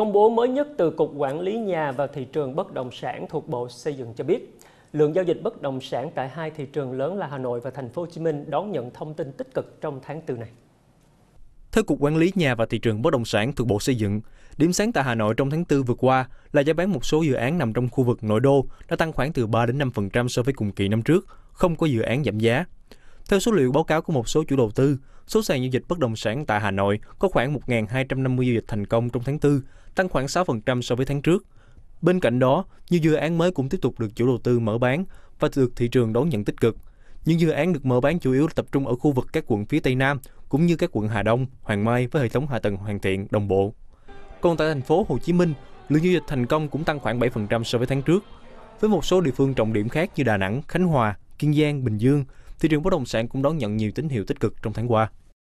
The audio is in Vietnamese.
Công bố mới nhất từ Cục Quản lý Nhà và Thị trường Bất động sản thuộc Bộ Xây dựng cho biết, lượng giao dịch bất động sản tại hai thị trường lớn là Hà Nội và Thành phố Hồ Chí Minh đón nhận thông tin tích cực trong tháng 4 này. Theo Cục Quản lý Nhà và Thị trường Bất động sản thuộc Bộ Xây dựng, điểm sáng tại Hà Nội trong tháng 4 vừa qua là giá bán một số dự án nằm trong khu vực nội đô đã tăng khoảng từ 3 đến 5% so với cùng kỳ năm trước, không có dự án giảm giá. Theo số liệu báo cáo của một số chủ đầu tư, số sàn giao dịch bất động sản tại Hà Nội có khoảng 1.250 giao dịch thành công trong tháng 4, tăng khoảng 6% so với tháng trước. Bên cạnh đó, nhiều dự án mới cũng tiếp tục được chủ đầu tư mở bán và được thị trường đón nhận tích cực. Những dự án được mở bán chủ yếu tập trung ở khu vực các quận phía Tây Nam cũng như các quận Hà Đông, Hoàng Mai với hệ thống hạ tầng hoàn thiện, đồng bộ. Còn tại thành phố Hồ Chí Minh, lượng giao dịch thành công cũng tăng khoảng 7% so với tháng trước. Với một số địa phương trọng điểm khác như Đà Nẵng, Khánh Hòa, Kiên Giang, Bình Dương thị trường bất động sản cũng đón nhận nhiều tín hiệu tích cực trong tháng qua.